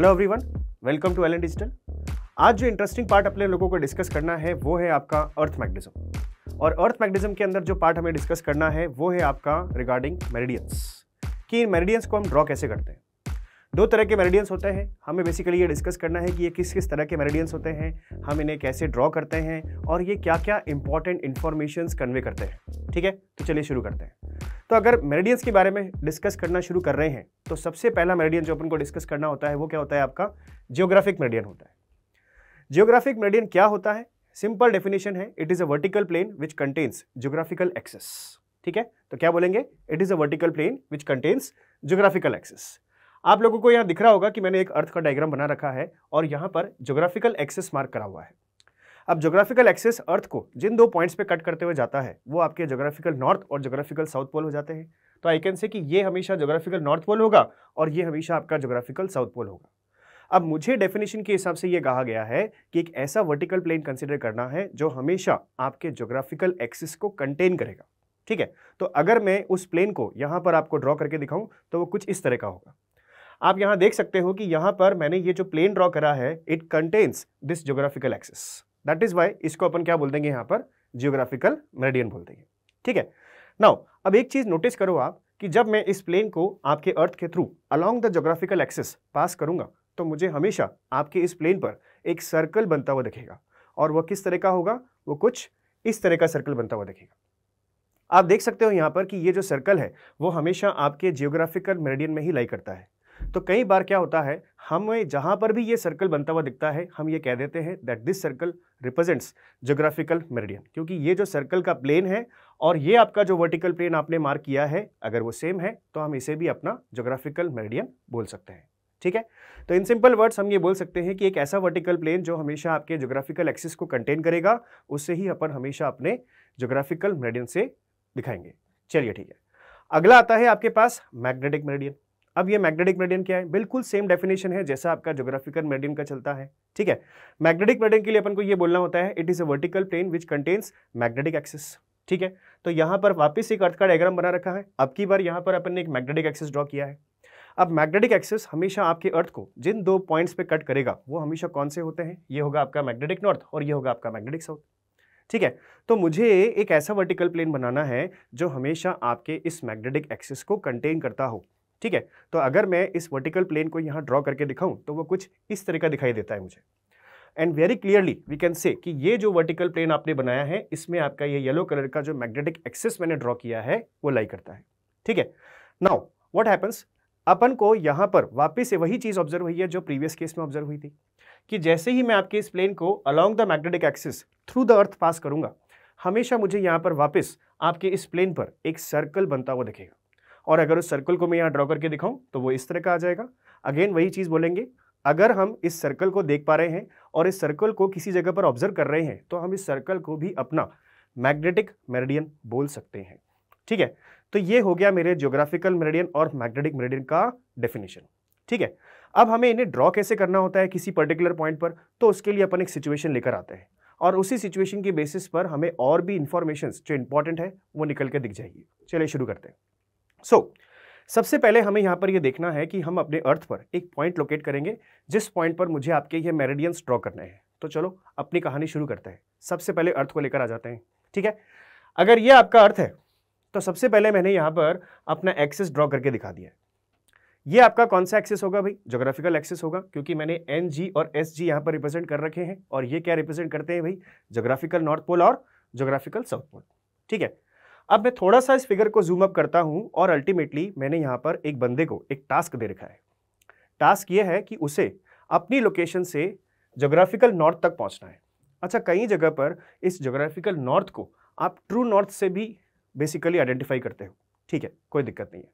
Hello everyone welcome to L N digital आज जो interesting part अपने लोगों को डिस्कस करना है वो है आपका अर्थ मैग्नेटिज्म और अर्थ मैग्नेटिज्म के अंदर जो पार्ट हमें डिस्कस करना है वो है आपका रिगार्डिंग मेरिडियंस कि इन मेरिडियंस को हम ड्रॉ कैसे करते हैं दो तरह के मेरिडियंस होते हैं हमें बेसिकली ये डिस्कस करना है कि ये किस किस तरह के मेरिडियंस होते हैं हम इन्हें कैसे ड्रॉ करते हैं और ये क्या क्या इंपॉर्टेंट इन्फॉर्मेशन कन्वे करते हैं ठीक है तो चलिए शुरू करते हैं तो अगर मेरेडियंस के बारे में डिस्कस करना शुरू कर रहे हैं तो सबसे पहला मेरेडियन जो अपन को डिस्कस करना होता है वो क्या होता है आपका जियोग्राफिक मेरेडियन होता है जियोग्राफिक मेरेडियन क्या होता है सिंपल डेफिनेशन है it is a vertical plane which contains geographical axis ठीक है तो क्या बोलेंगे it is a vertical plane which contains geographical axis आप लोगों को यहाँ दिख रहा होगा कि मैंने एक अर्थ का डायग्राम बना रखा है और यहाँ पर जोग्राफिकल एक्सेस मार्क करा हुआ है अब जोग्राफिकल एक्सेस अर्थ को जिन दो पॉइंट्स पे कट करते हुए जाता है वो आपके जोग्राफिकल नॉर्थ और जोग्राफिकल साउथ पोल हो जाते हैं तो आई कैन से कि ये हमेशा जोग्राफिकल नॉर्थ पोल होगा और ये हमेशा आपका जोग्राफिकल साउथ पोल होगा अब मुझे डेफिनेशन के हिसाब से ये कहा गया है कि एक ऐसा वर्टिकल प्लेन कंसिडर करना है जो हमेशा आपके जोग्राफिकल एक्सिस को कंटेन करेगा ठीक है तो अगर मैं उस प्लेन को यहाँ पर आपको ड्रॉ करके दिखाऊं तो वो कुछ इस तरह का होगा आप यहां देख सकते हो कि यहाँ पर मैंने ये जो प्लेन ड्रॉ करा है it contains this geographical axis that is Y इसको अपन क्या बोल देंगे यहाँ पर जियोग्राफिकल मेरेडियन बोल देंगे ठीक है नाउ अब एक चीज़ नोटिस करो आप कि जब मैं इस प्लेन को आपके अर्थ के through along the geographical axis pass करूंगा तो मुझे हमेशा आपके इस प्लेन पर एक सर्कल बनता हुआ दिखेगा और वह किस तरह का होगा वो कुछ इस तरह का सर्कल बनता हुआ दिखेगा आप देख सकते हो यहाँ पर कि ये जो सर्कल है वो हमेशा आपके जियोग्राफिकल मेरेडियन में ही लाई करता है तो कई बार क्या होता है हमें जहाँ पर भी ये सर्कल बनता हुआ दिखता है हम ये कह देते हैं that this circle represents geographical meridian क्योंकि ये जो सर्कल का प्लेन है और ये आपका जो वर्टिकल प्लेन आपने मार्क किया है अगर वो सेम है तो हम इसे भी अपना जोग्राफिकल मेरिडियन बोल सकते हैं ठीक है तो इन सिंपल वर्ड्स हम ये बोल सकते हैं कि एक ऐसा वर्टिकल प्लेन जो हमेशा आपके जोग्राफिकल एक्सिस को कंटेन करेगा उससे ही अपन हमेशा अपने जोग्राफिकल मेरिडियन से दिखाएंगे चलिए ठीक है अगला आता है आपके पास मैग्नेटिक मेरिडियन अब ये मैग्नेटिक मेडियन क्या है बिल्कुल सेम डेफिनेशन है जैसा आपका जोग्राफिकल मेडियन का चलता है ठीक है मैग्नेटिक मेडियन के लिए अपन को ये बोलना होता है it is a vertical plane which contains magnetic axis ठीक है तो यहाँ पर वापस एक अर्थ का डायग्राम बना रखा है अब की बार यहाँ पर अपन ने एक मैग्नेटिक एक्सेस ड्रॉ किया है अब मैग्नेटिक एक्सेस हमेशा आपके अर्थ को जिन दो पॉइंट्स पे कट करेगा वो हमेशा कौन से होते हैं ये होगा आपका मैग्नेटिक नॉर्थ और ये होगा आपका मैग्नेटिक साउथ ठीक है तो मुझे एक ऐसा वर्टिकल प्लेन बनाना है जो हमेशा आपके इस मैग्नेटिक एक्सेस को कंटेन करता हो ठीक है तो अगर मैं इस वर्टिकल प्लेन को यहाँ ड्रॉ करके दिखाऊं तो वो कुछ इस तरह का दिखाई देता है मुझे and very clearly we can say कि ये जो वर्टिकल प्लेन आपने बनाया है इसमें आपका ये येलो कलर का जो मैग्नेटिक एक्सेस मैंने ड्रॉ किया है वो लाई करता है ठीक है नाउ वॉट हैपन्स अपन को यहाँ पर वापस से वही चीज़ ऑब्जर्व हुई है जो प्रीवियस केस में ऑब्जर्व हुई थी कि जैसे ही मैं आपके इस प्लेन को along the magnetic axis through the earth pass करूँगा हमेशा मुझे यहाँ पर वापस आपके इस प्लेन पर एक सर्कल बनता हुआ दिखेगा और अगर उस सर्कल को मैं यहाँ ड्रॉ करके दिखाऊं तो वो इस तरह का आ जाएगा अगेन वही चीज़ बोलेंगे अगर हम इस सर्कल को देख पा रहे हैं और इस सर्कल को किसी जगह पर ऑब्जर्व कर रहे हैं तो हम इस सर्कल को भी अपना मैग्नेटिक मेरेडियन बोल सकते हैं ठीक है तो ये हो गया मेरे ज्योग्राफिकल मेरेडियन और मैग्नेटिक मेरेडियन का डेफिनेशन ठीक है अब हमें इन्हें ड्रॉ कैसे करना होता है किसी पर्टिकुलर पॉइंट पर तो उसके लिए अपन एक सिचुएशन लेकर आते हैं और उसी सिचुएशन के बेसिस पर हमें और भी इन्फॉर्मेशन जो इंपॉर्टेंट है वो निकल के दिख जाएगी चलिए शुरू करते हैं सो so, सबसे पहले हमें यहाँ पर ये देखना है कि हम अपने अर्थ पर एक पॉइंट लोकेट करेंगे जिस पॉइंट पर मुझे आपके ये मेरेडियंस ड्रॉ करने हैं तो चलो अपनी कहानी शुरू करते हैं सबसे पहले अर्थ को लेकर आ जाते हैं ठीक है अगर ये आपका अर्थ है तो सबसे पहले मैंने यहाँ पर अपना एक्सेस ड्रॉ करके दिखा दिया ये आपका कौन सा एक्सेस होगा भाई जोग्राफिकल एक्सेस होगा क्योंकि मैंने एन जी और एस जी यहाँ पर रिप्रेजेंट कर रखे हैं और ये क्या रिप्रेजेंट करते हैं भाई जोग्राफिकल नॉर्थ पोल और जोग्राफिकल साउथ पोल ठीक है अब मैं थोड़ा सा इस फिगर को जूम अप करता हूँ और अल्टीमेटली मैंने यहाँ पर एक बंदे को एक टास्क दे रखा है टास्क ये है कि उसे अपनी लोकेशन से जोग्राफिकल नॉर्थ तक पहुँचना है अच्छा कई जगह पर इस जोग्राफिकल नॉर्थ को आप ट्रू नॉर्थ से भी बेसिकली आइडेंटिफाई करते हो ठीक है कोई दिक्कत नहीं है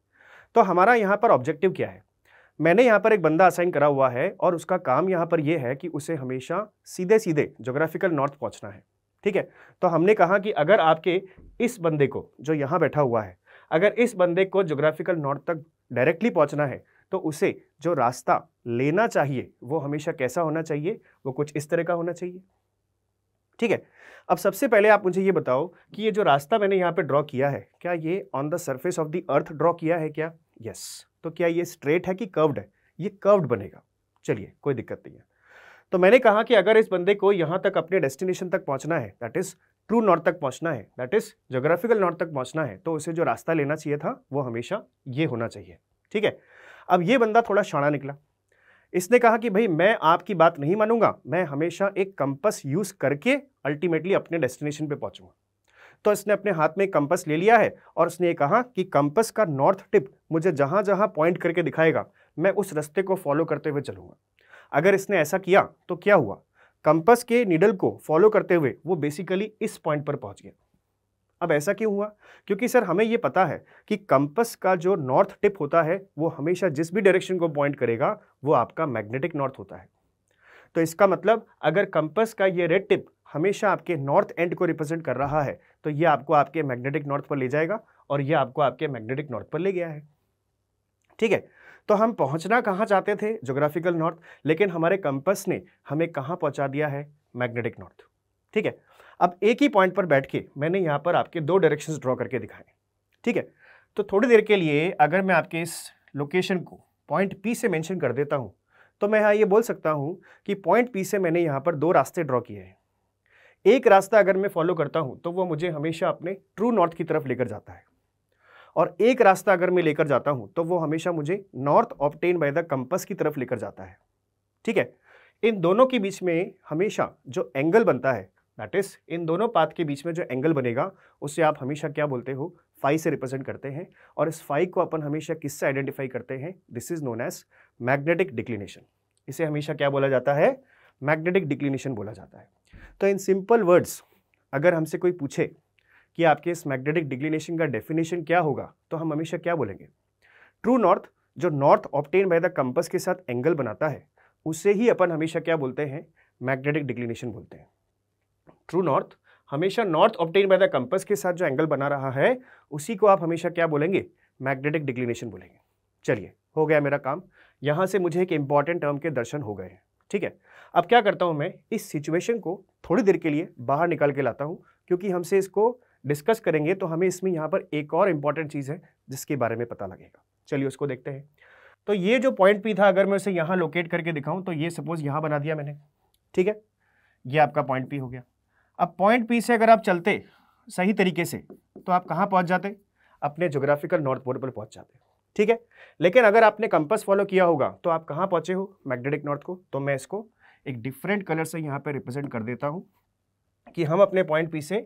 तो हमारा यहाँ पर ऑब्जेक्टिव क्या है मैंने यहाँ पर एक बंदा असाइन करा हुआ है और उसका काम यहाँ पर यह है कि उसे हमेशा सीधे सीधे जोग्राफिकल नॉर्थ पहुँचना है ठीक है तो हमने कहा कि अगर आपके इस बंदे को जो यहाँ बैठा हुआ है अगर इस बंदे को जोग्राफिकल नॉर्थ तक डायरेक्टली पहुँचना है तो उसे जो रास्ता लेना चाहिए वो हमेशा कैसा होना चाहिए वो कुछ इस तरह का होना चाहिए ठीक है अब सबसे पहले आप मुझे ये बताओ कि ये जो रास्ता मैंने यहाँ पे ड्रॉ किया है क्या ये on the surface of the earth draw किया है क्या यस yes. तो क्या ये स्ट्रेट है कि कर्व्ड है ये कर्व्ड बनेगा चलिए कोई दिक्कत नहीं है तो मैंने कहा कि अगर इस बंदे को यहाँ तक अपने डेस्टिनेशन तक पहुँचना है दैट इज़ ट्रू नॉर्थ तक पहुँचना है दैट इज़ जोग्राफिकल नॉर्थ तक पहुँचना है तो उसे जो रास्ता लेना चाहिए था वो हमेशा ये होना चाहिए ठीक है अब ये बंदा थोड़ा शाणा निकला इसने कहा कि भाई मैं आपकी बात नहीं मानूंगा मैं हमेशा एक कंपस यूज़ करके अल्टीमेटली अपने डेस्टिनेशन पे पहुंचूंगा तो इसने अपने हाथ में कंपस ले लिया है और उसने ये कहा कि कंपस का नॉर्थ टिप मुझे जहाँ जहाँ पॉइंट करके दिखाएगा मैं उस रास्ते को फॉलो करते हुए चलूँगा अगर इसने ऐसा किया तो क्या हुआ कंपस के निडल को फॉलो करते हुए वो बेसिकली इस पॉइंट पर पहुंच गया अब ऐसा क्यों हुआ क्योंकि सर हमें ये पता है कि कंपस का जो नॉर्थ टिप होता है वो हमेशा जिस भी डायरेक्शन को पॉइंट करेगा वो आपका मैग्नेटिक नॉर्थ होता है तो इसका मतलब अगर कंपस का ये रेड टिप हमेशा आपके नॉर्थ एंड को रिप्रेजेंट कर रहा है तो ये आपको आपके मैग्नेटिक नॉर्थ पर ले जाएगा और ये आपको आपके मैग्नेटिक नॉर्थ पर ले गया है ठीक है तो हम पहुंचना कहाँ चाहते थे जोग्राफिकल नॉर्थ लेकिन हमारे कंपस ने हमें कहाँ पहुंचा दिया है मैग्नेटिक नॉर्थ ठीक है अब एक ही पॉइंट पर बैठ के मैंने यहाँ पर आपके दो डायरेक्शन ड्रॉ करके दिखाए ठीक है तो थोड़ी देर के लिए अगर मैं आपके इस लोकेशन को पॉइंट पी से मैंशन कर देता हूँ तो मैं यहाँ ये बोल सकता हूँ कि पॉइंट पी से मैंने यहाँ पर दो रास्ते ड्रॉ किए हैं एक रास्ता अगर मैं फॉलो करता हूँ तो वो मुझे हमेशा अपने ट्रू नॉर्थ की तरफ लेकर जाता है और एक रास्ता अगर मैं लेकर जाता हूँ तो वो हमेशा मुझे north obtain by the compass की तरफ लेकर जाता है ठीक है इन दोनों के बीच में हमेशा जो एंगल बनता है दैट इज इन दोनों पाथ के बीच में जो एंगल बनेगा उसे आप हमेशा क्या बोलते हो फाइव से रिप्रेजेंट करते हैं और इस फाइव को अपन हमेशा किससे आइडेंटिफाई करते हैं this is known as magnetic declination इसे हमेशा क्या बोला जाता है मैग्नेटिक डिक्लिनेशन बोला जाता है तो इन सिंपल वर्ड्स अगर हमसे कोई पूछे कि आपके इस मैग्नेटिक डिग्लिनेशन का डेफिनेशन क्या होगा तो हम हमेशा क्या बोलेंगे ट्रू नॉर्थ जो north obtain by the compass के साथ एंगल बनाता है उसे ही अपन हमेशा क्या बोलते हैं मैग्नेटिक डिग्लिनेशन बोलते हैं ट्रू नॉर्थ हमेशा north obtain by the compass के साथ जो एंगल बना रहा है उसी को आप हमेशा क्या बोलेंगे मैग्नेटिक डिग्लिनेशन बोलेंगे चलिए हो गया मेरा काम यहाँ से मुझे एक इम्पॉर्टेंट टर्म के दर्शन हो गए हैं ठीक है अब क्या करता हूँ मैं इस सिचुएशन को थोड़ी देर के लिए बाहर निकाल के लाता हूँ क्योंकि हमसे इसको डिस्कस करेंगे तो हमें इसमें यहाँ पर एक और इम्पॉर्टेंट चीज़ है जिसके बारे में पता लगेगा चलिए उसको देखते हैं तो ये जो पॉइंट पी था अगर मैं उसे यहाँ लोकेट करके दिखाऊँ तो ये सपोज यहाँ बना दिया मैंने ठीक है ये आपका पॉइंट पी हो गया अब पॉइंट पी से अगर आप चलते सही तरीके से तो आप कहाँ पहुँच जाते अपने जोग्राफिकल नॉर्थ पोल पर पहुँच जाते ठीक है लेकिन अगर आपने कंपस फॉलो किया होगा तो आप कहाँ पहुँचे हो मैग्नेटिक नॉर्थ को तो मैं इसको एक डिफरेंट कलर से यहाँ पर रिप्रेजेंट कर देता हूँ कि हम अपने पॉइंट पी से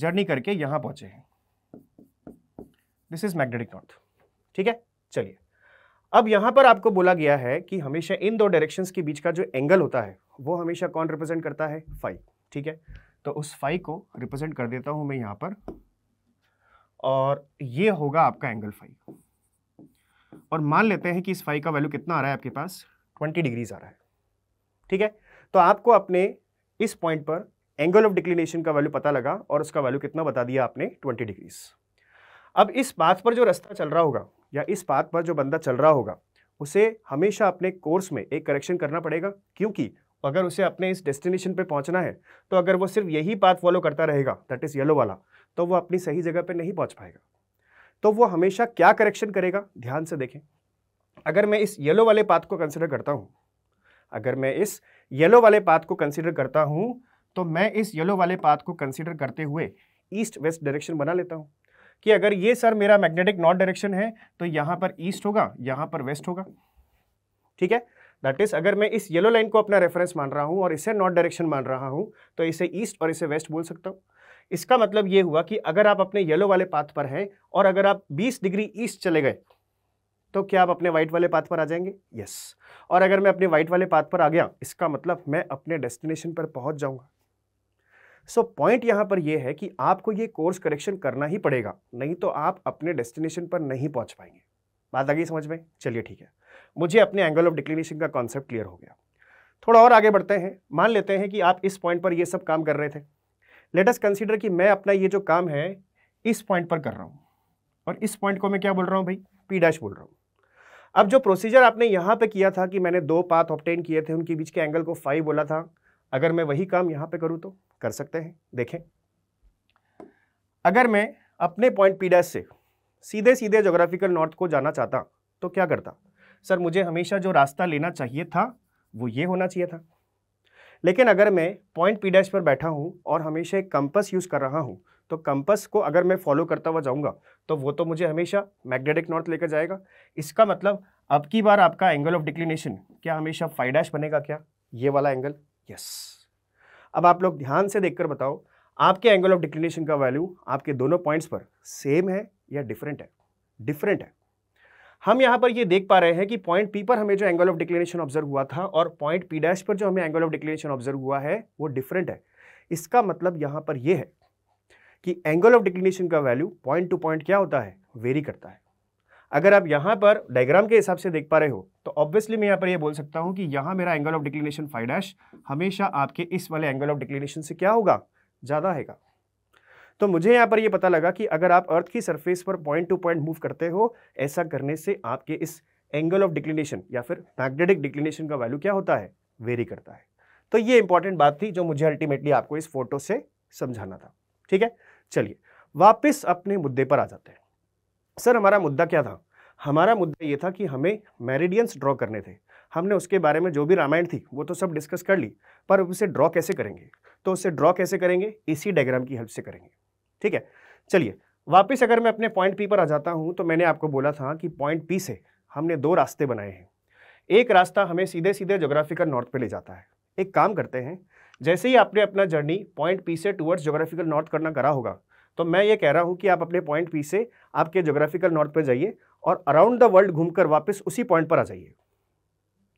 जर्नी करके यहां पहुंचे हैं दिस इज मैग्नेटिक नॉर्थ ठीक है चलिए अब यहां पर आपको बोला गया है कि हमेशा इन दो डायरेक्शंस के बीच का जो एंगल होता है वो हमेशा कौन रिप्रेजेंट करता है फाइव ठीक है तो उस फाइव को रिप्रेजेंट कर देता हूं मैं यहाँ पर और ये होगा आपका एंगल फाइव और मान लेते हैं कि इस फाइव का वैल्यू कितना आ रहा है आपके पास ट्वेंटी डिग्रीज आ रहा है ठीक है तो आपको अपने इस पॉइंट पर एंगल ऑफ डिक्लिनेशन का वैल्यू पता लगा और उसका वैल्यू कितना बता दिया आपने ट्वेंटी डिग्रीज अब इस पाथ पर जो रास्ता चल रहा होगा या इस पाथ पर जो बंदा चल रहा होगा उसे हमेशा अपने कोर्स में एक करेक्शन करना पड़ेगा क्योंकि अगर उसे अपने इस डेस्टिनेशन पे पहुंचना है तो अगर वो सिर्फ यही पाथ फॉलो करता रहेगा दैट इज़ येलो वाला तो वो अपनी सही जगह पे नहीं पहुंच पाएगा तो वो हमेशा क्या करेक्शन करेगा ध्यान से देखें अगर मैं इस येलो वाले पाथ को कंसिडर करता हूँ अगर मैं इस येलो वाले पाथ को कंसिडर करता हूँ तो मैं इस येलो वाले पाथ को कंसिडर करते हुए ईस्ट वेस्ट डायरेक्शन बना लेता हूँ कि अगर ये सर मेरा मैग्नेटिक नॉर्थ डायरेक्शन है तो यहाँ पर ईस्ट होगा यहाँ पर वेस्ट होगा ठीक है दैट इज़ अगर मैं इस येलो लाइन को अपना रेफरेंस मान रहा हूँ और इसे नॉर्थ डायरेक्शन मान रहा हूँ तो इसे ईस्ट और इसे वेस्ट बोल सकता हूँ इसका मतलब ये हुआ कि अगर आप अपने येलो वाले पाथ पर हैं और अगर आप 20 डिग्री ईस्ट चले गए तो क्या आप अपने वाइट वाले पाथ पर आ जाएंगे यस और अगर मैं अपने वाइट वाले पाथ पर आ गया इसका मतलब मैं अपने डेस्टिनेशन पर पहुँच जाऊँगा सो so, पॉइंट यहाँ पर यह है कि आपको ये कोर्स करेक्शन करना ही पड़ेगा नहीं तो आप अपने डेस्टिनेशन पर नहीं पहुँच पाएंगे बात आ गई समझ में चलिए ठीक है मुझे अपने एंगल ऑफ डिक्लिनेशन का कॉन्सेप्ट क्लियर हो गया थोड़ा और आगे बढ़ते हैं मान लेते हैं कि आप इस पॉइंट पर ये सब काम कर रहे थे लेटेस्ट कंसिडर कि मैं अपना ये जो काम है इस पॉइंट पर कर रहा हूँ और इस पॉइंट को मैं क्या बोल रहा हूँ भाई पी डैश बोल रहा हूँ अब जो प्रोसीजर आपने यहाँ पे किया था कि मैंने दो पाथ ऑप्टेन किए थे उनके बीच के एंगल को फाइव बोला था अगर मैं वही काम यहाँ पे करूँ तो कर सकते हैं देखें अगर मैं अपने पॉइंट पी से सीधे सीधे जोग्राफिकल नॉर्थ को जाना चाहता तो क्या करता सर मुझे हमेशा जो रास्ता लेना चाहिए था वो ये होना चाहिए था लेकिन अगर मैं पॉइंट पी डैश पर बैठा हूँ और हमेशा एक कंपस यूज़ कर रहा हूँ तो कंपस को अगर मैं फॉलो करता हुआ जाऊँगा तो वो तो मुझे हमेशा मैग्नेटिक नॉर्थ लेकर जाएगा इसका मतलब अब की बार आपका एंगल ऑफ डिक्लिनेशन क्या हमेशा फाइव डैश बनेगा क्या ये वाला एंगल यस yes. अब आप लोग ध्यान से देखकर बताओ आपके एंगल ऑफ डिक्लिनेशन का वैल्यू आपके दोनों पॉइंट्स पर सेम है या डिफरेंट है डिफरेंट है हम यहाँ पर ये देख पा रहे हैं कि पॉइंट पी पर हमें जो एंगल ऑफ डिक्लिनेशन ऑब्जर्व हुआ था और पॉइंट पी डैश पर जो हमें एंगल ऑफ डिक्लिनेशन ऑब्जर्व हुआ है वो डिफरेंट है इसका मतलब यहाँ पर यह है कि एंगल ऑफ डिक्लिनेशन का वैल्यू पॉइंट टू पॉइंट क्या होता है वेरी करता है अगर आप यहाँ पर डायग्राम के हिसाब से देख पा रहे हो तो ऑब्वियसली मैं यहाँ पर ये यह बोल सकता हूँ कि यहाँ मेरा angle of declination five dash हमेशा आपके इस वाले एंगल ऑफ डिक्लिनेशन से क्या होगा ज़्यादा हैगा तो मुझे यहाँ पर ये यह पता लगा कि अगर आप अर्थ की सरफेस पर पॉइंट टू पॉइंट मूव करते हो ऐसा करने से आपके इस एंगल ऑफ डिक्लिनेशन या फिर मैग्नेटिक डिक्लिनेशन का वैल्यू क्या होता है वेरी करता है तो ये इंपॉर्टेंट बात थी जो मुझे अल्टीमेटली आपको इस फोटो से समझाना था ठीक है चलिए वापस अपने मुद्दे पर आ जाते हैं सर हमारा मुद्दा क्या था हमारा मुद्दा ये था कि हमें मेरिडियंस ड्रॉ करने थे हमने उसके बारे में जो भी रामायण थी वो तो सब डिस्कस कर ली पर उसे ड्रॉ कैसे करेंगे तो उसे ड्रॉ कैसे करेंगे इसी डायग्राम की हेल्प से करेंगे ठीक है चलिए वापस अगर मैं अपने पॉइंट पी पर आ जाता हूँ तो मैंने आपको बोला था कि पॉइंट पी से हमने दो रास्ते बनाए हैं एक रास्ता हमें सीधे सीधे जोग्राफिकल नॉर्थ पर ले जाता है एक काम करते हैं जैसे ही आपने अपना जर्नी पॉइंट पी से टूवर्ड्स जोग्राफिकल नॉर्थ करना करा होगा तो मैं ये कह रहा हूँ कि आप अपने पॉइंट पी से आपके जोग्राफिकल नॉर्थ पर जाइए और अराउंड द वर्ल्ड घूमकर वापस उसी पॉइंट पर आ जाइए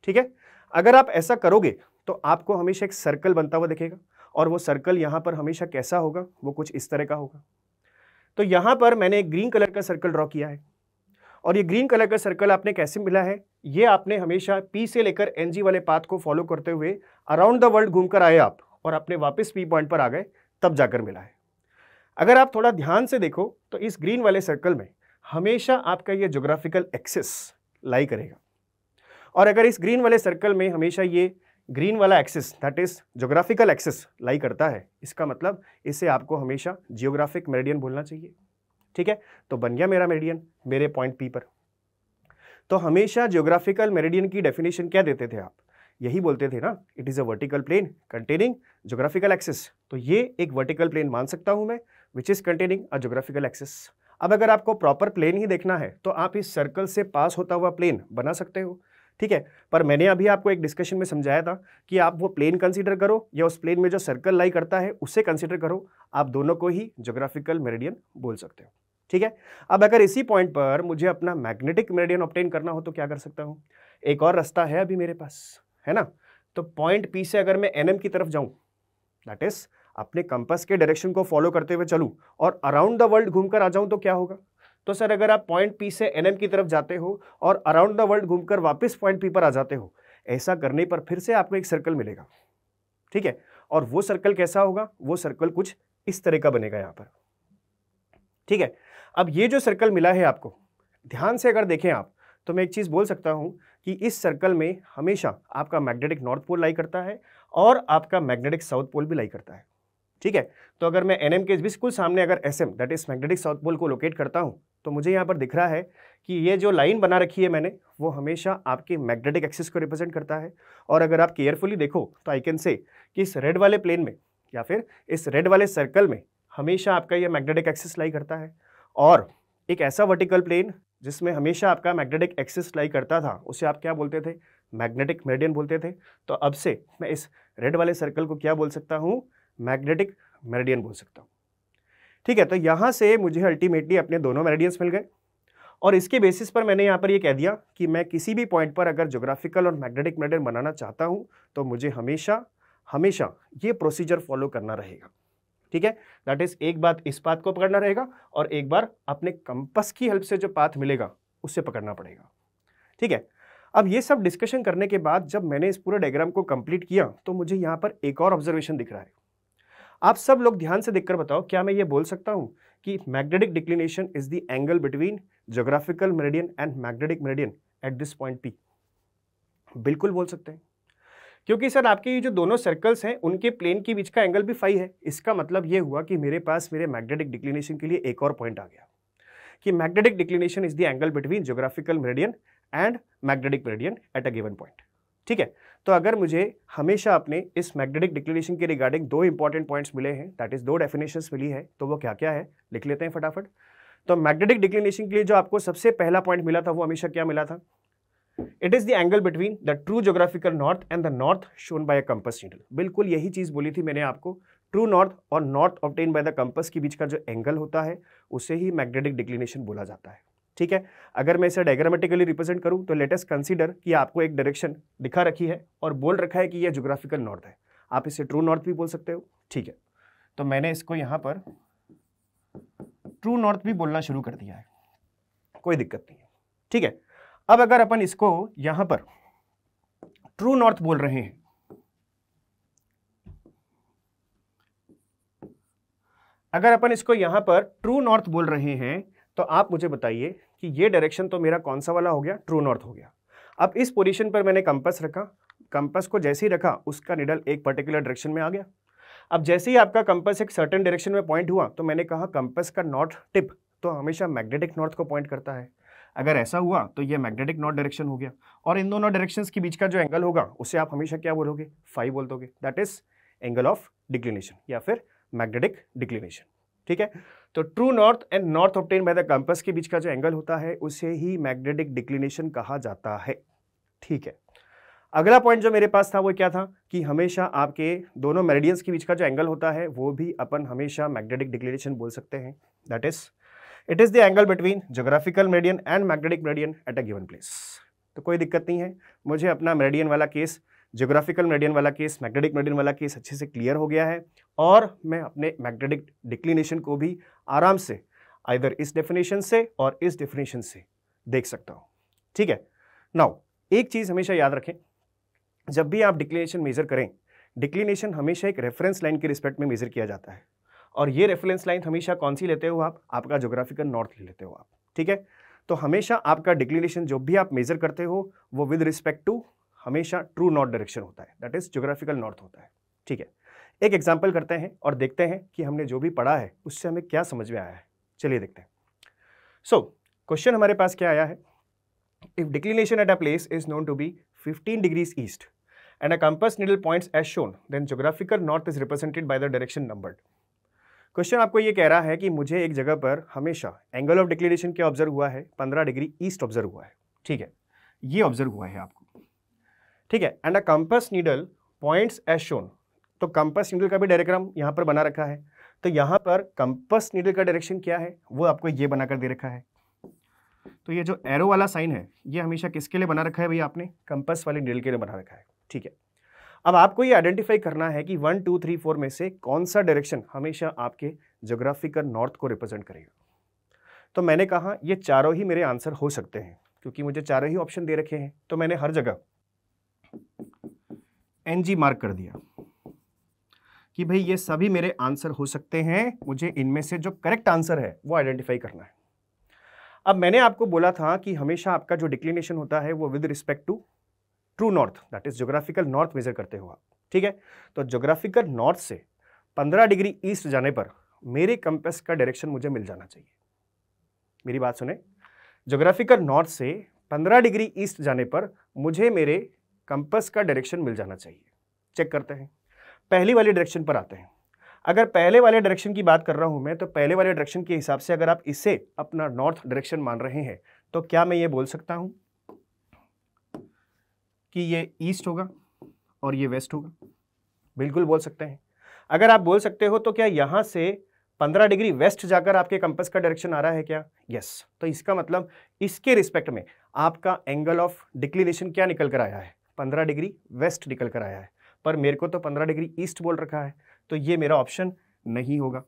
ठीक है अगर आप ऐसा करोगे तो आपको हमेशा एक सर्कल बनता हुआ दिखेगा और वो सर्कल यहाँ पर हमेशा कैसा होगा वो कुछ इस तरह का होगा तो यहाँ पर मैंने एक ग्रीन कलर का सर्कल ड्रॉ किया है और ये ग्रीन कलर का सर्कल आपने कैसे मिला है ये आपने हमेशा पी से लेकर एन वाले पाथ को फॉलो करते हुए अराउंड द वर्ल्ड घूमकर आए आप और अपने वापस पी पॉइंट पर आ गए तब जाकर मिला है अगर आप थोड़ा ध्यान से देखो तो इस ग्रीन वाले सर्कल में हमेशा आपका ये जोग्राफिकल एक्सेस लाई करेगा और अगर इस ग्रीन वाले सर्कल में हमेशा ये ग्रीन वाला axis that is geographical axis lie करता है इसका मतलब इसे आपको हमेशा जियोग्राफिक मेरेडियन बोलना चाहिए ठीक है तो बन गया मेरा मेरेडियन मेरे पॉइंट पी पर तो हमेशा जियोग्राफिकल मेरेडियन की डेफिनेशन क्या देते थे आप यही बोलते थे ना it is a vertical plane containing geographical axis तो ये एक वर्टिकल प्लेन मान सकता हूँ मैं which is containing a geographical axis अब अगर आपको प्रॉपर प्लेन ही देखना है तो आप इस सर्कल से पास होता हुआ प्लेन बना सकते हो ठीक है पर मैंने अभी आपको एक डिस्कशन में समझाया था कि आप वो प्लेन कंसीडर करो या उस प्लेन में जो सर्कल लाई करता है उसे कंसीडर करो आप दोनों को ही जोग्राफिकल मेरेडियन बोल सकते हो ठीक है अब अगर इसी पॉइंट पर मुझे अपना मैग्नेटिक मेरेडियन ऑप्टेन करना हो तो क्या कर सकता हूँ एक और रास्ता है अभी मेरे पास है ना तो पॉइंट पी से अगर मैं एन की तरफ जाऊँ दैट इज़ अपने कंपस के डायरेक्शन को फॉलो करते हुए चलूँ और अराउंड द वर्ल्ड घूमकर आ जाऊँ तो क्या होगा तो सर अगर आप पॉइंट पी से एनएम की तरफ जाते हो और अराउंड द वर्ल्ड घूमकर वापस पॉइंट पी पर आ जाते हो ऐसा करने पर फिर से आपको एक सर्कल मिलेगा ठीक है और वो सर्कल कैसा होगा वो सर्कल कुछ इस तरह का बनेगा यहाँ पर ठीक है अब ये जो सर्कल मिला है आपको ध्यान से अगर देखें आप तो मैं एक चीज़ बोल सकता हूँ कि इस सर्कल में हमेशा आपका मैग्नेटिक नॉर्थ पोल लाई करता है और आपका मैग्नेटिक साउथ पोल भी लाई करता है ठीक है तो अगर मैं एन के बिल्कुल सामने अगर S M that is magnetic south pole को लोकेट करता हूँ तो मुझे यहाँ पर दिख रहा है कि ये जो लाइन बना रखी है मैंने वो हमेशा आपके मैग्नेटिक एक्सिस को रिप्रेजेंट करता है और अगर आप केयरफुली देखो तो आई कैन से कि इस रेड वाले प्लेन में या फिर इस रेड वाले सर्कल में हमेशा आपका यह मैग्नेटिक एक्सिस लाई करता है और एक ऐसा वर्टिकल प्लेन जिसमें हमेशा आपका मैग्नेटिक एक्सिस लाई करता था उसे आप क्या बोलते थे मैग्नेटिक मेरिडियन बोलते थे तो अब से मैं इस रेड वाले सर्कल को क्या बोल सकता हूँ मैग्नेटिक मेरेडियन बोल सकता हूँ ठीक है तो यहाँ से मुझे अल्टीमेटली अपने दोनों मेरेडियंस मिल गए और इसके बेसिस पर मैंने यहाँ पर ये कह दिया कि मैं किसी भी पॉइंट पर अगर जोग्राफिकल और मैग्नेटिक मेरेडियन बनाना चाहता हूँ तो मुझे हमेशा हमेशा ये प्रोसीजर फॉलो करना रहेगा ठीक है दैट इज़ एक बात इस बात को पकड़ना रहेगा और एक बार अपने कंपस की हेल्प से जो पाथ मिलेगा उससे पकड़ना पड़ेगा ठीक है अब ये सब डिस्कशन करने के बाद जब मैंने इस पूरे डायग्राम को कंप्लीट किया तो मुझे यहाँ पर एक और ऑब्जर्वेशन दिख रहा है आप सब लोग ध्यान से देखकर बताओ क्या मैं ये बोल सकता हूँ कि magnetic declination is the angle between geographical meridian and magnetic meridian at this point P बिल्कुल बोल सकते हैं क्योंकि सर आपके ये जो दोनों सर्कल्स हैं उनके प्लेन के बीच का एंगल भी फाइव है इसका मतलब ये हुआ कि मेरे पास मेरे मैग्नेटिक डिक्लिनेशन के लिए एक और पॉइंट आ गया कि magnetic declination is the angle between geographical meridian and magnetic meridian at a given point ठीक है तो अगर मुझे हमेशा अपने इस मैग्नेटिक डिक्लेरेशन के रिगार्डिंग दो इंपॉर्टेंट पॉइंट्स मिले हैं दैट इज़ दो डेफिनेशंस मिली है तो वो क्या क्या है लिख लेते हैं फटाफट तो मैग्नेटिक डिक्लेरेशन के लिए जो आपको सबसे पहला पॉइंट मिला था वो हमेशा क्या मिला था it is the angle between the true geographical north and the north shown by a compass signal बिल्कुल यही चीज़ बोली थी मैंने आपको ट्रू नॉर्थ और north obtain by the compass के बीच का जो एंगल होता है उसे ही मैग्नेटिक डिक्लिनेशन बोला जाता है ठीक है अगर मैं इसे डायग्रामेटिकली रिप्रेजेंट करूं तो लेटेस्ट कंसीडर कि आपको एक डायरेक्शन दिखा रखी है और बोल रखा है कि यह जोग्राफिकल नॉर्थ है आप इसे ट्रू नॉर्थ भी बोल सकते हो ठीक है तो मैंने इसको यहां पर ट्रू नॉर्थ भी बोलना शुरू कर दिया है कोई दिक्कत नहीं है ठीक है अब अगर अपन इसको यहां पर ट्रू नॉर्थ बोल रहे हैं अगर अपन इसको यहां पर ट्रू नॉर्थ बोल रहे हैं तो आप मुझे बताइए कि ये डायरेक्शन तो मेरा कौन सा वाला हो गया ट्रू नॉर्थ हो गया अब इस पोजीशन पर मैंने कंपस रखा कंपस को जैसे ही रखा उसका निडल एक पर्टिकुलर डायरेक्शन में आ गया अब जैसे ही आपका कंपस एक सर्टन डायरेक्शन में पॉइंट हुआ तो मैंने कहा कंपस का नॉर्थ टिप तो हमेशा मैग्नेटिक नॉर्थ को पॉइंट करता है अगर ऐसा हुआ तो ये मैग्नेटिक नॉर्थ डायरेक्शन हो गया और इन दोनों डायरेक्शंस के बीच का जो एंगल होगा उसे आप हमेशा क्या बोलोगे फाइव बोल दोगे that is angle of declination या फिर मैग्नेटिक डिक्लिनेशन ठीक है तो true north and north obtain by the compass के बीच का जो एंगल होता है उसे ही मैग्नेटिक डिक्लिनेशन कहा जाता है ठीक है अगला पॉइंट जो मेरे पास था वो क्या था कि हमेशा आपके दोनों मेरिडियंस के बीच का जो एंगल होता है वो भी अपन हमेशा मैग्नेटिक डिक्लिनेशन बोल सकते हैं that is it is the angle between geographical meridian and magnetic meridian at a given place तो कोई दिक्कत नहीं है मुझे अपना मेरिडियन वाला केस जियोग्राफिकल मेडियन वाला केस मैग्नेटिक मेडियन वाला केस अच्छे से क्लियर हो गया है और मैं अपने मैग्नेटिक डिक्लिनेशन को भी आराम से इधर इस डेफिनेशन से और इस डेफिनेशन से देख सकता हूँ ठीक है नाउ एक चीज़ हमेशा याद रखें जब भी आप डिक्लिनेशन मेज़र करें डिक्लिनेशन हमेशा एक रेफरेंस लाइन के रिस्पेक्ट में मेज़र किया जाता है और ये रेफरेंस लाइन हमेशा कौन सी लेते हो आप आपका जोग्राफिकल नॉर्थ ले लेते हो आप ठीक है तो हमेशा आपका डिक्लिनेशन जो भी आप मेज़र करते हो वो विद रिस्पेक्ट टू हमेशा ट्रू नॉर्थ डायरेक्शन होता है दैट इज जोग्राफिकल नॉर्थ होता है ठीक है एक एग्जाम्पल करते हैं और देखते हैं कि हमने जो भी पढ़ा है उससे हमें क्या समझ में आया है चलिए देखते हैं सो so, क्वेश्चन हमारे पास क्या आया है if declination at a place is known to be 15 degrees east and a compass needle points as shown then geographical north is represented by the direction number question आपको ये कह रहा है कि मुझे एक जगह पर हमेशा एंगल ऑफ डिक्लिनेशन क्या ऑब्जर्व हुआ है 15 डिग्री ईस्ट ऑब्जर्व हुआ है ठीक है ये ऑब्जर्व हुआ है आपको ठीक है and a compass needle points as shown तो कंपस नीडल का भी डायग्राम यहाँ पर बना रखा है तो यहाँ पर कंपस नीडल का डायरेक्शन क्या है वो आपको ये बनाकर दे रखा है तो ये जो एरो वाला साइन है ये हमेशा किसके लिए बना रखा है भैया आपने कंपस वाले नीडल के लिए बना रखा है ठीक है अब आपको ये आइडेंटिफाई करना है कि वन टू थ्री फोर में से कौन सा डायरेक्शन हमेशा आपके ज्योग्राफिकल नॉर्थ को रिप्रेजेंट करेगा तो मैंने कहा ये चारों ही मेरे आंसर हो सकते हैं क्योंकि मुझे चारों ही ऑप्शन दे रखे हैं तो मैंने हर जगह एन मार्क कर दिया कि भाई ये सभी मेरे आंसर हो सकते हैं मुझे इनमें से जो करेक्ट आंसर है वो आइडेंटिफाई करना है अब मैंने आपको बोला था कि हमेशा आपका जो डिक्लिनेशन होता है वो with respect to true north that is geographical north measure करते हो आप ठीक है तो जोग्राफिकल नॉर्थ से 15 डिग्री ईस्ट जाने पर मेरे कंपेस का डायरेक्शन मुझे मिल जाना चाहिए मेरी बात सुने जोग्राफिकल नॉर्थ से पंद्रह डिग्री ईस्ट जाने पर मुझे मेरे कंपस का डायरेक्शन मिल जाना चाहिए चेक करते हैं पहली वाली डायरेक्शन पर आते हैं अगर पहले वाले डायरेक्शन की बात कर रहा हूं मैं तो पहले वाले डायरेक्शन के हिसाब से अगर आप इसे अपना नॉर्थ डायरेक्शन मान रहे हैं तो क्या मैं ये बोल सकता हूं कि ये ईस्ट होगा और ये वेस्ट होगा बिल्कुल बोल सकते हैं अगर आप बोल सकते हो तो क्या यहां से 15 डिग्री वेस्ट जाकर आपके कंपस का डायरेक्शन आ रहा है क्या यस तो इसका मतलब इसके रिस्पेक्ट में आपका एंगल ऑफ डिक्लिनेशन क्या निकल कर आया है पंद्रह डिग्री वेस्ट निकल कर आया है पर मेरे को तो पंद्रह डिग्री ईस्ट बोल रखा है तो ये मेरा ऑप्शन नहीं होगा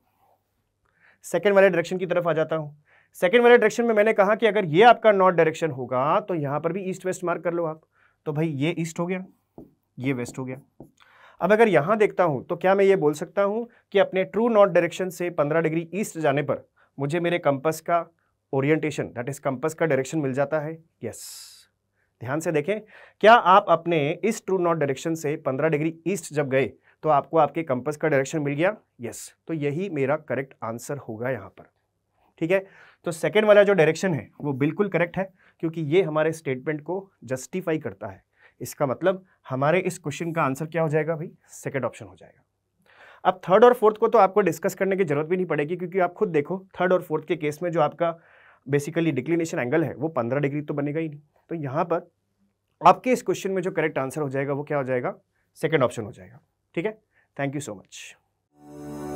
सेकेंड वाले डायरेक्शन की तरफ आ जाता हूँ सेकेंड वाले डायरेक्शन में मैंने कहा कि अगर ये आपका नॉर्थ डायरेक्शन होगा तो यहाँ पर भी ईस्ट वेस्ट मार्क कर लो आप तो भाई ये ईस्ट हो गया ये वेस्ट हो गया अब अगर यहाँ देखता हूँ तो क्या मैं ये बोल सकता हूँ कि अपने ट्रू नॉर्थ डायरेक्शन से 15 डिग्री ईस्ट जाने पर मुझे मेरे कंपस का ओरिएंटेशन दैट इज कंपस का डायरेक्शन मिल जाता है यस yes. ध्यान से देखें क्या आप अपने इस ट्रू नॉर्थ डायरेक्शन से 15 डिग्री ईस्ट जब गए तो आपको आपके कंपस का डायरेक्शन मिल गया यस तो यही मेरा करेक्ट आंसर होगा यहाँ पर ठीक है तो सेकेंड वाला जो डायरेक्शन है वो बिल्कुल करेक्ट है क्योंकि ये हमारे स्टेटमेंट को जस्टिफाई करता है इसका मतलब हमारे इस क्वेश्चन का आंसर क्या हो जाएगा भाई सेकेंड ऑप्शन हो जाएगा अब थर्ड और फोर्थ को तो आपको डिस्कस करने की जरूरत भी नहीं पड़ेगी क्योंकि आप खुद देखो थर्ड और फोर्थ के केस में जो आपका बेसिकली डिक्लिनेशन एंगल है वो पंद्रह डिग्री तो बनेगा ही नहीं तो यहाँ पर आपके इस क्वेश्चन में जो करेक्ट आंसर हो जाएगा वो क्या हो जाएगा सेकेंड ऑप्शन हो जाएगा ठीक है थैंक यू सो मच